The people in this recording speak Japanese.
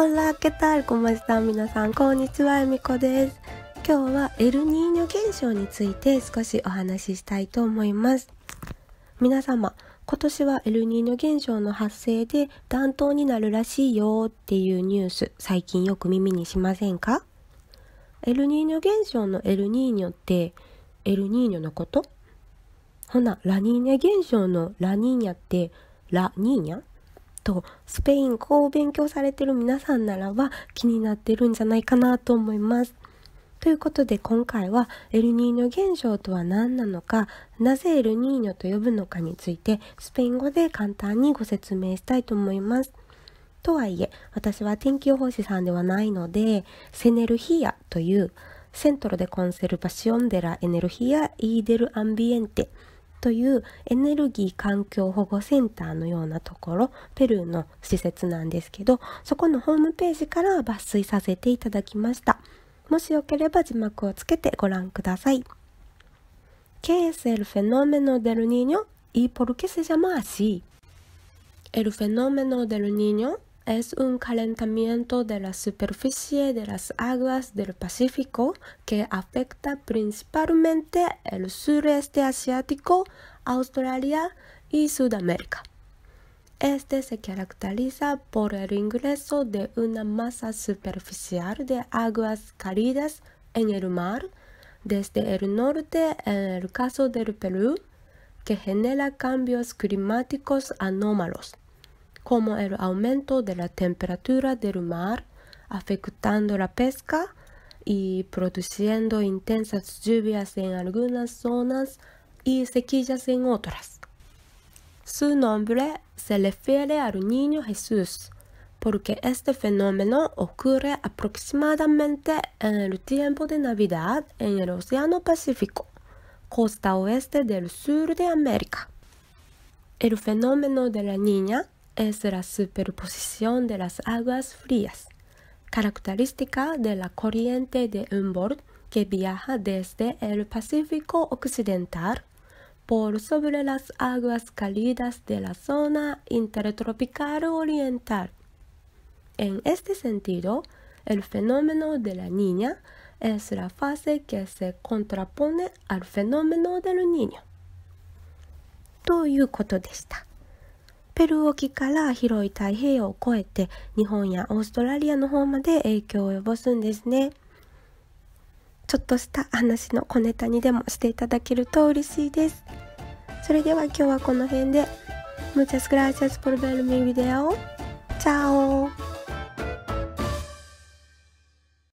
ホら、ーケタールコマジ皆さんこんにちはえみこです今日はエルニーニョ現象について少しお話ししたいと思います皆様今年はエルニーニョ現象の発生で暖冬になるらしいよっていうニュース最近よく耳にしませんかエルニーニョ現象のエルニーニョってエルニーニョのことほなラニーニャ現象のラニーニャってラニーニャとスペイン語を勉強されてる皆さんならば気になってるんじゃないかなと思います。ということで今回はエルニーニョ現象とは何なのかなぜエルニーニョと呼ぶのかについてスペイン語で簡単にご説明したいと思います。とはいえ私は天気予報士さんではないのでセネルヒアというセントロでコンセルバシオンデラエネルヒアイーデルアンビエンテというエネルギー環境保護センターのようなところペルーの施設なんですけどそこのホームページから抜粋させていただきましたもしよければ字幕をつけてご覧くださいケー é es el f e n ó m e ニ o del niño y por qué se l ノ a m a así? El f es un calentamiento de la superficie de las aguas del Pacífico que afecta principalmente el sureste asiático, Australia y Sudamérica. Este se caracteriza por el ingreso de una masa superficial de aguas cálidas en el mar, desde el norte en el caso del Perú, que genera cambios climáticos anómalos como el aumento de la temperatura del mar, afectando la pesca y produciendo intensas lluvias en algunas zonas y sequillas en otras. Su nombre se refiere al niño Jesús, porque este fenómeno ocurre aproximadamente en el tiempo de Navidad en el Océano Pacífico, costa oeste del sur de América. El fenómeno de la niña es la superposición de las aguas frías, característica de la corriente de Humboldt que viaja desde el Pacífico Occidental por sobre las aguas cálidas de la zona intertropical oriental. En este sentido, el fenómeno de la niña es la fase que se contrapone al fenómeno del niño. esta. ペルー沖から広い太平洋を越えて日本やオーストラリアの方まで影響を及ぼすんですね。ちょっとした話の小ネタにでもしていただけると嬉しいです。それでは今日はこの辺で。Muchas gracias por ver mi video. Chao.